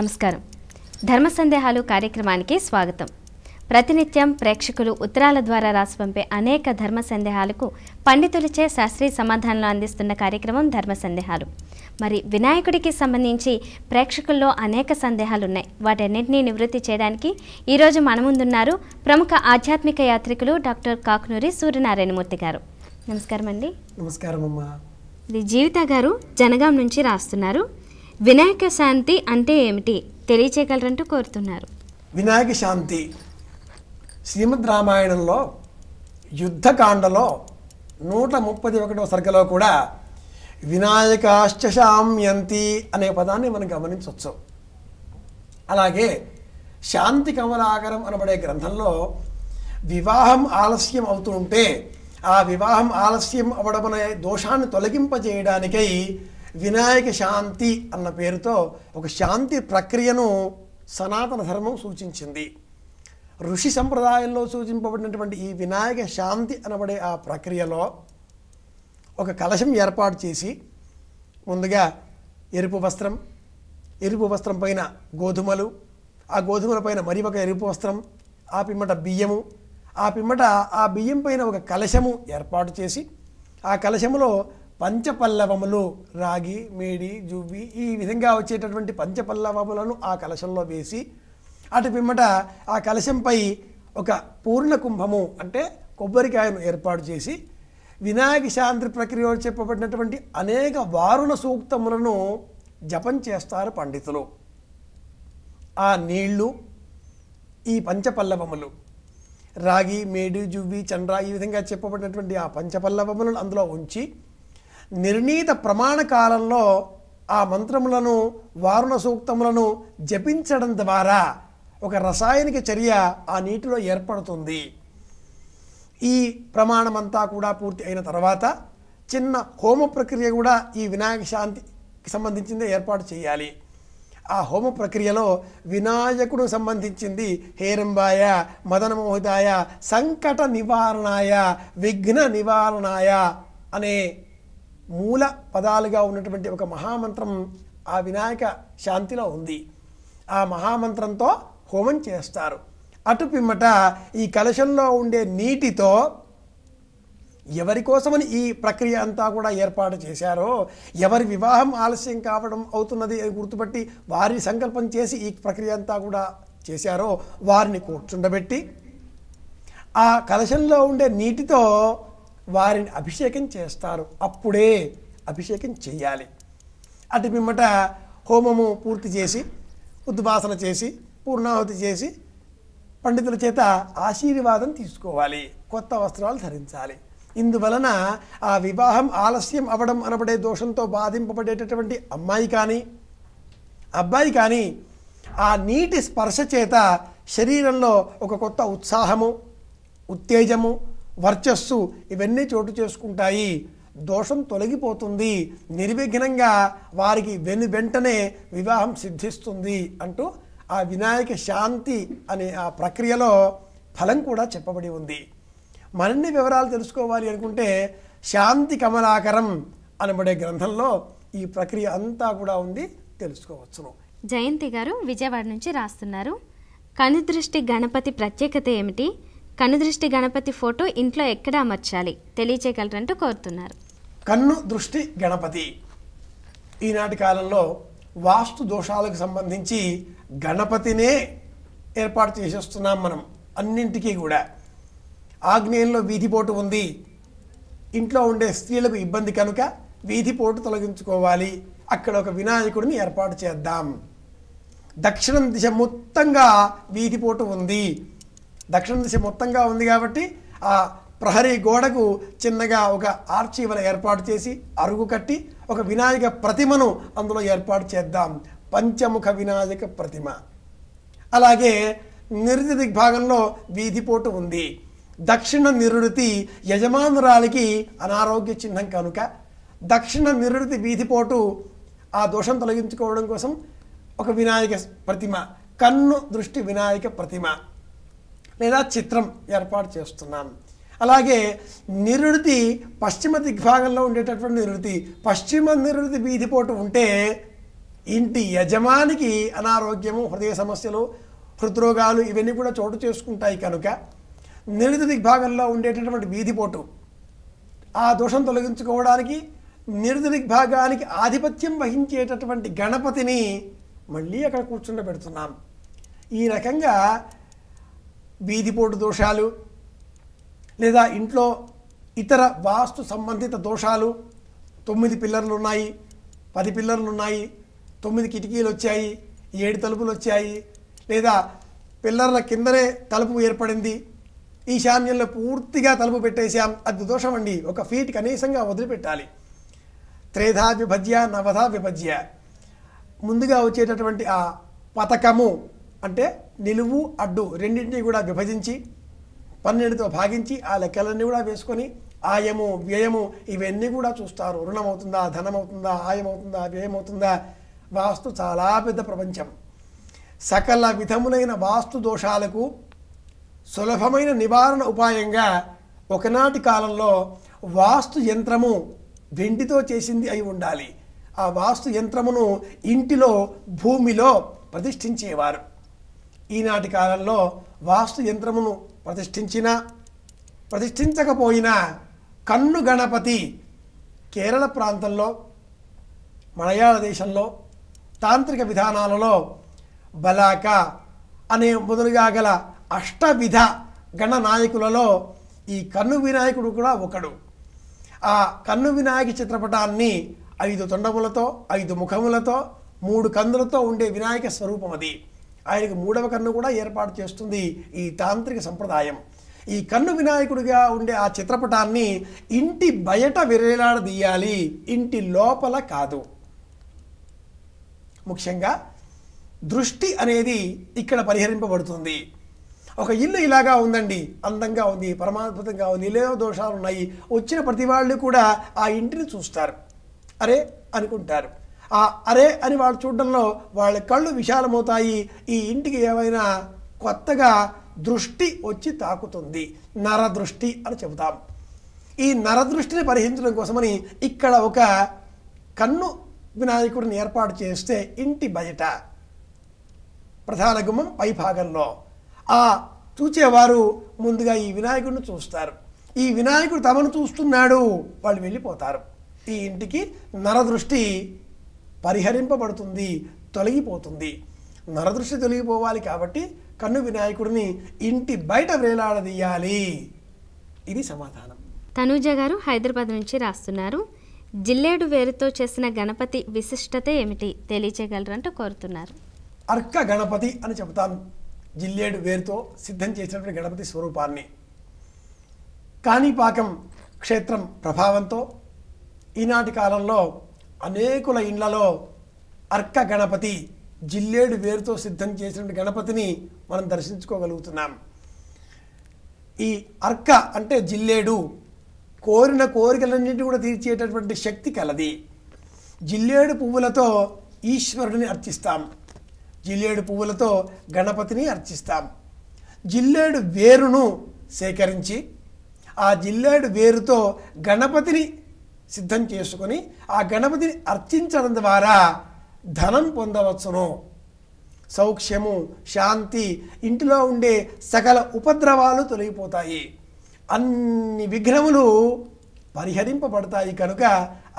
నమస్కారం ధర్మ సందేహాలు కార్యక్రమానికి స్వాగతం ప్రతినిత్యం ప్రేక్షకులు ఉత్తరాల ద్వారా రాసి పంపే అనేక ధర్మ సందేహాలకు పండితులచే శాస్త్రీయ సమాధానాలు అందిస్తున్న కార్యక్రమం ధర్మ సందేహాలు మరి వినాయకుడికి సంబంధించి ప్రేక్షకుల్లో అనేక సందేహాలు ఉన్నాయి వాటన్నింటినీ నివృత్తి చేయడానికి ఈరోజు మన ముందున్నారు ప్రముఖ ఆధ్యాత్మిక యాత్రికులు డాక్టర్ కాకునూరి సూర్యనారాయణమూర్తి గారు నమస్కారం అండి నమస్కారం అమ్మా ఇది జీవిత గారు జనగాం నుంచి రాస్తున్నారు వినాయక శాంతి అంటే ఏమిటి తెలియచేయగలరంటూ కోరుతున్నారు వినాయక శాంతి శ్రీమద్ రామాయణంలో యుద్ధకాండలో నూట ముప్పై ఒకటవ సరుకలో కూడా వినాయకాశ్చశామ్యంతి అనే పదాన్ని మనం గమనించవచ్చు అలాగే శాంతి కమలాగరం అనబడే గ్రంథంలో వివాహం ఆలస్యం అవుతుంటే ఆ వివాహం ఆలస్యం అవడం అనే దోషాన్ని తొలగింపజేయడానికై వినాయక శాంతి అన్న పేరుతో ఒక శాంతి ప్రక్రియను సనాతన ధర్మం సూచించింది ఋషి సంప్రదాయంలో సూచింపబడినటువంటి ఈ వినాయక శాంతి అనబడే ఆ ప్రక్రియలో ఒక కలశం ఏర్పాటు చేసి ముందుగా ఎరుపు వస్త్రం ఎరుపు వస్త్రం పైన గోధుమలు ఆ గోధుమల పైన మరి ఒక ఎరుపు వస్త్రం ఆ పిమ్మట బియ్యము ఆ పిమ్మట ఆ బియ్యం పైన ఒక కలశము ఏర్పాటు చేసి ఆ కలశములో పంచపల్లవములు రాగి మేడి జువ్వి ఈ విధంగా వచ్చేటటువంటి పంచపల్లవములను ఆ కలశంలో వేసి అటు పిమ్మట ఆ కలశంపై ఒక పూర్ణ కుంభము అంటే కొబ్బరికాయను ఏర్పాటు చేసి వినాయక శాంతి ప్రక్రియలో చెప్పబడినటువంటి అనేక వారుణ సూక్తములను జపం చేస్తారు పండితులు ఆ నీళ్లు ఈ పంచపల్లవములు రాగి మేడి జువ్వి చండ్ర ఈ విధంగా చెప్పబడినటువంటి ఆ పంచపల్లవములను అందులో ఉంచి నిర్ణీత ప్రమాణ కాలంలో ఆ మంత్రములను వారుణ సూక్తములను జపించడం ద్వారా ఒక రసాయనిక చర్య ఆ నీటిలో ఏర్పడుతుంది ఈ ప్రమాణమంతా కూడా పూర్తి అయిన తర్వాత చిన్న హోమ ప్రక్రియ కూడా ఈ వినాయక శాంతికి సంబంధించిందే ఏర్పాటు చేయాలి ఆ హోమ ప్రక్రియలో వినాయకుడు సంబంధించింది హేరంబాయ మదనమోహితాయ సంకట నివారణాయ విఘ్న నివారణాయ అనే మూల పదాలుగా ఉన్నటువంటి ఒక మహామంత్రం ఆ వినాయక శాంతిలో ఉంది ఆ మహామంత్రంతో హోమం చేస్తారు అటు పిమ్మట ఈ కలశంలో ఉండే నీటితో ఎవరి కోసమని ఈ ప్రక్రియ అంతా కూడా ఏర్పాటు చేశారో ఎవరి వివాహం ఆలస్యం కావడం అవుతున్నది అని గుర్తుపట్టి వారి సంకల్పం చేసి ఈ ప్రక్రియ అంతా కూడా చేశారో వారిని కూర్చుండబెట్టి ఆ కలశంలో ఉండే నీటితో వారిని అభిషేకం చేస్తారు అప్పుడే అభిషేకం చేయాలి అటు పిమ్మట హోమము పూర్తి చేసి ఉద్వాసన చేసి పూర్ణాహుతి చేసి పండితుల చేత ఆశీర్వాదం తీసుకోవాలి కొత్త వస్త్రాలు ధరించాలి ఇందువలన ఆ వివాహం ఆలస్యం అవడం అనబడే దోషంతో బాధింపబడేటటువంటి అమ్మాయి కానీ అబ్బాయి కానీ ఆ నీటి స్పర్శ చేత శరీరంలో ఒక కొత్త ఉత్సాహము ఉత్తేజము వర్చస్సు ఇవన్నీ చోటు చేసుకుంటాయి దోషం తొలగిపోతుంది నిర్విఘ్నంగా వారికి వెను వెంటనే వివాహం సిద్ధిస్తుంది అంటూ ఆ వినాయక శాంతి అనే ఆ ప్రక్రియలో ఫలం కూడా చెప్పబడి ఉంది మరిన్ని వివరాలు తెలుసుకోవాలి అనుకుంటే శాంతి కమలాకరం అనబడే గ్రంథంలో ఈ ప్రక్రియ అంతా కూడా ఉంది తెలుసుకోవచ్చును జయంతి గారు విజయవాడ నుంచి రాస్తున్నారు కనుదృష్టి గణపతి ప్రత్యేకత ఏమిటి కనుదృష్టి గణపతి ఫోటో ఇంట్లో ఎక్కడ అమర్చాలి తెలియచేయగలరంటూ కోరుతున్నారు కన్ను దృష్టి గణపతి ఈనాటి కాలంలో వాస్తు దోషాలకు సంబంధించి గణపతినే ఏర్పాటు చేసేస్తున్నాం మనం అన్నింటికీ కూడా ఆగ్నేయంలో వీధిపోటు ఉంది ఇంట్లో ఉండే స్త్రీలకు ఇబ్బంది కనుక వీధిపోటు తొలగించుకోవాలి అక్కడ ఒక వినాయకుడిని ఏర్పాటు చేద్దాం దక్షిణం దిశ మొత్తంగా వీధిపోటు ఉంది దక్షిణ దిశ మొత్తంగా ఉంది కాబట్టి ఆ ప్రహరీ గోడకు చిన్నగా ఒక ఆర్చి వల ఏర్పాటు చేసి అరుగు కట్టి ఒక వినాయక ప్రతిమను అందులో ఏర్పాటు చేద్దాం పంచముఖ వినాయక ప్రతిమ అలాగే నిరుతి దిగ్భాగంలో వీధిపోటు ఉంది దక్షిణ నిరుడితి యజమానురాలికి అనారోగ్య చిహ్నం కనుక దక్షిణ నిరుడితి వీధిపోటు ఆ దోషం తొలగించుకోవడం కోసం ఒక వినాయక ప్రతిమ కన్ను దృష్టి వినాయక ప్రతిమ లేదా చిత్రం ఏర్పాటు చేస్తున్నాం అలాగే నిరుడితి పశ్చిమ దిగ్భాగంలో ఉండేటటువంటి నిరుడితి పశ్చిమ నిరుడితి వీధిపోటు ఉంటే ఇంటి యజమానికి అనారోగ్యము హృదయ సమస్యలు హృద్రోగాలు ఇవన్నీ కూడా చోటు చేసుకుంటాయి కనుక నిరుడితి దిగ్భాగంలో ఉండేటటువంటి వీధిపోటు ఆ దోషం తొలగించుకోవడానికి నిరుడితి దిగ్భాగానికి ఆధిపత్యం వహించేటటువంటి గణపతిని మళ్ళీ అక్కడ కూర్చుండబెడుతున్నాం ఈ రకంగా వీధిపోటు దోషాలు లేదా ఇంట్లో ఇతర వాస్తు సంబంధిత దోషాలు తొమ్మిది పిల్లర్లు ఉన్నాయి పది పిల్లర్లు ఉన్నాయి తొమ్మిది కిటికీలు వచ్చాయి ఏడు తలుపులు వచ్చాయి లేదా పిల్లర్ల కిందనే తలుపు ఏర్పడింది ఈశాన్యంలో పూర్తిగా తలుపు పెట్టేశాం అది దోషం అండి ఒక ఫీట్ కనీసంగా వదిలిపెట్టాలి త్రేధా విభజ్య నవధా విభజ్య ముందుగా వచ్చేటటువంటి ఆ పథకము అంటే నిలువు అడ్డు రెండింటినీ కూడా విభజించి పన్నెండుతో భాగించి ఆ లెక్కలన్నీ కూడా వేసుకొని ఆయము వ్యయము ఇవన్నీ కూడా చూస్తారు రుణం అవుతుందా ధనం అవుతుందా ఆయం అవుతుందా వ్యయం అవుతుందా వాస్తు చాలా పెద్ద ప్రపంచం సకల విధములైన వాస్తు దోషాలకు సులభమైన నివారణ ఉపాయంగా ఒకనాటి కాలంలో వాస్తు యంత్రము వెండితో చేసింది అయి ఉండాలి ఆ వాస్తు యంత్రమును ఇంటిలో భూమిలో ప్రతిష్ఠించేవారు ఈనాటి కాలంలో వాస్తు యంత్రమును ప్రతిష్ఠించినా ప్రతిష్ఠించకపోయినా కన్ను గణపతి కేరళ ప్రాంతంలో మలయాళ దేశంలో తాంత్రిక విధానాలలో బలాక అనే మొదలుగా గల అష్టవిధ గణనాయకులలో ఈ కన్ను వినాయకుడు కూడా ఒకడు ఆ కన్ను వినాయక చిత్రపటాన్ని ఐదు తొండములతో ఐదు ముఖములతో మూడు కందులతో ఉండే వినాయక స్వరూపం అది ఆయనకు మూడవ కన్ను కూడా ఏర్పాటు చేస్తుంది ఈ తాంత్రిక సంప్రదాయం ఈ కన్ను వినాయకుడిగా ఉండే ఆ చిత్రపటాన్ని ఇంటి బయట విరేలాడదీయాలి ఇంటి లోపల కాదు ముఖ్యంగా దృష్టి అనేది ఇక్కడ పరిహరింపబడుతుంది ఒక ఇల్లు ఇలాగా ఉందండి అందంగా ఉంది పరమాద్భుతంగా ఉంది లేదో దోషాలు ఉన్నాయి వచ్చిన ప్రతి వాళ్ళు కూడా ఆ ఇంటిని చూస్తారు అరే అనుకుంటారు ఆ అరే అని వాళ్ళు చూడడంలో వాళ్ళ కళ్ళు విశాలమవుతాయి ఈ ఇంటికి ఏమైనా కొత్తగా దృష్టి వచ్చి తాకుతుంది నరదృష్టి అని చెబుతాం ఈ నరదృష్టిని పరిహరించడం కోసమని ఇక్కడ ఒక కన్ను వినాయకుడిని ఏర్పాటు చేస్తే ఇంటి బయట ప్రధాన గుమ్మం పైభాగంలో ఆ చూచేవారు ముందుగా ఈ వినాయకుడిని చూస్తారు ఈ వినాయకుడు తమను చూస్తున్నాడు వాళ్ళు వెళ్ళిపోతారు ఈ ఇంటికి నరదృష్టి పరిహరింపబడుతుంది తొలగిపోతుంది నరదృష్టి తొలగిపోవాలి కాబట్టి కన్ను వినాయకుడిని ఇంటి బయట వేలాడదీయాలి ఇది సమాధానం తనూజ గారు హైదరాబాద్ నుంచి రాస్తున్నారు జిల్లేడు వేరుతో చేసిన గణపతి విశిష్టత ఏమిటి తెలియచేయగలరంటూ కోరుతున్నారు అర్క గణపతి అని చెబుతాను జిల్లేడు వేరుతో సిద్ధం చేసినటువంటి గణపతి స్వరూపాన్ని కాణిపాకం క్షేత్రం ప్రభావంతో ఈనాటి కాలంలో అనేకుల ఇండ్లలో అర్క గణపతి జిల్లేడు వేరుతో సిద్ధం చేసిన గణపతిని మనం దర్శించుకోగలుగుతున్నాం ఈ అర్క అంటే జిల్లేడు కోరిన కోరికలన్నింటినీ కూడా తీర్చేటటువంటి శక్తి కలది జిల్లేడు పువ్వులతో ఈశ్వరుడిని అర్చిస్తాం జిల్లేడు పువ్వులతో గణపతిని అర్చిస్తాం జిల్లేడు వేరును సేకరించి ఆ జిల్లేడు వేరుతో గణపతిని సిద్ధం చేసుకొని ఆ గణపతిని అర్చించడం ద్వారా ధనం పొందవచ్చును సౌక్ష్యము శాంతి ఇంటిలో ఉండే సకల ఉపద్రవాలు తొలగిపోతాయి అన్ని విఘ్నములు పరిహరింపబడతాయి కనుక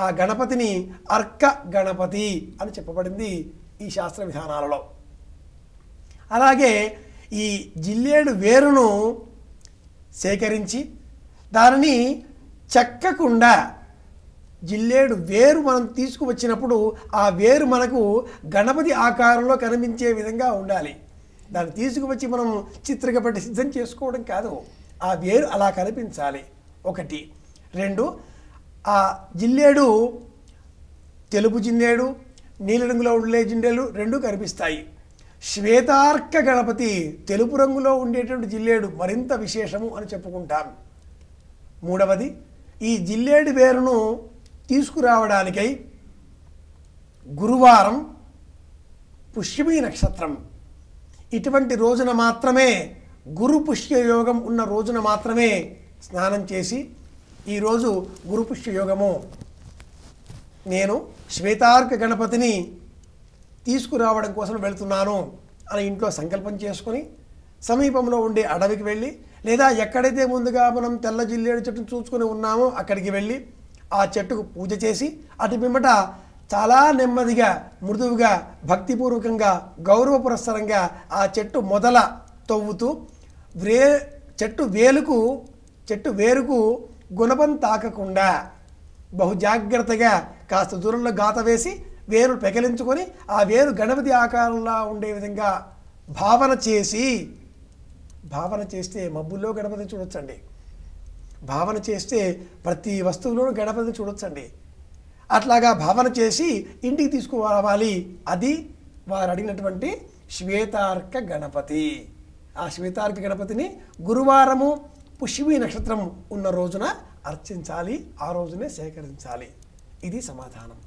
ఆ గణపతిని అర్క గణపతి అని చెప్పబడింది ఈ శాస్త్ర విధానాలలో అలాగే ఈ జిల్లేడు వేరును సేకరించి దానిని చెక్కకుండా జిల్లేడు వేరు మనం తీసుకువచ్చినప్పుడు ఆ వేరు మనకు గణపతి ఆకారంలో కనిపించే విధంగా ఉండాలి దాన్ని తీసుకువచ్చి మనం చిత్రగా పెట్టి సిద్ధం చేసుకోవడం కాదు ఆ వేరు అలా కనిపించాలి ఒకటి రెండు ఆ జిల్లేడు తెలుపు జిల్లేడు నీలిరంగులో ఉండే జిల్లేలు రెండు కనిపిస్తాయి శ్వేతార్క గణపతి తెలుపు రంగులో ఉండేటువంటి జిల్లేడు మరింత విశేషము అని చెప్పుకుంటాం మూడవది ఈ జిల్లేడు వేరును తీసుకురావడానికై గురువారం పుష్యమీ నక్షత్రం ఇటువంటి రోజున మాత్రమే గురు పుష్య యోగం ఉన్న రోజున మాత్రమే స్నానం చేసి ఈరోజు గురు పుష్య యోగము నేను శ్వేతార్క గణపతిని తీసుకురావడం కోసం వెళ్తున్నాను అని ఇంట్లో సంకల్పం చేసుకొని సమీపంలో ఉండే అడవికి వెళ్ళి లేదా ఎక్కడైతే ముందుగా మనం తెల్ల జిల్లేడు చెట్టును చూసుకొని ఉన్నామో అక్కడికి వెళ్ళి ఆ చెట్టుకు పూజ చేసి అటు పిమ్మట చాలా నెమ్మదిగా మృదువుగా భక్తిపూర్వకంగా గౌరవ పురస్సరంగా ఆ చెట్టు మొదల తవ్వుతూ వ్రే చెట్టు వేలుకు చెట్టు వేరుకు గుణపం తాకకుండా బహుజాగ్రత్తగా కాస్త దూరంలో గాత వేసి వేరు పెకలించుకొని ఆ వేరు గణపతి ఆకారంలో ఉండే విధంగా భావన చేసి భావన చేస్తే మబ్బుల్లో గణపతి చూడొచ్చండి భావన చేస్తే ప్రతి వస్తువులోనూ గణపతిని చూడొచ్చండి అట్లాగా భావన చేసి ఇంటికి తీసుకురావాలి అది వారు అడిగినటువంటి శ్వేతార్క గణపతి ఆ శ్వేతార్క గణపతిని గురువారము పుష్యమి నక్షత్రం ఉన్న రోజున అర్చించాలి ఆ రోజునే సేకరించాలి ఇది సమాధానం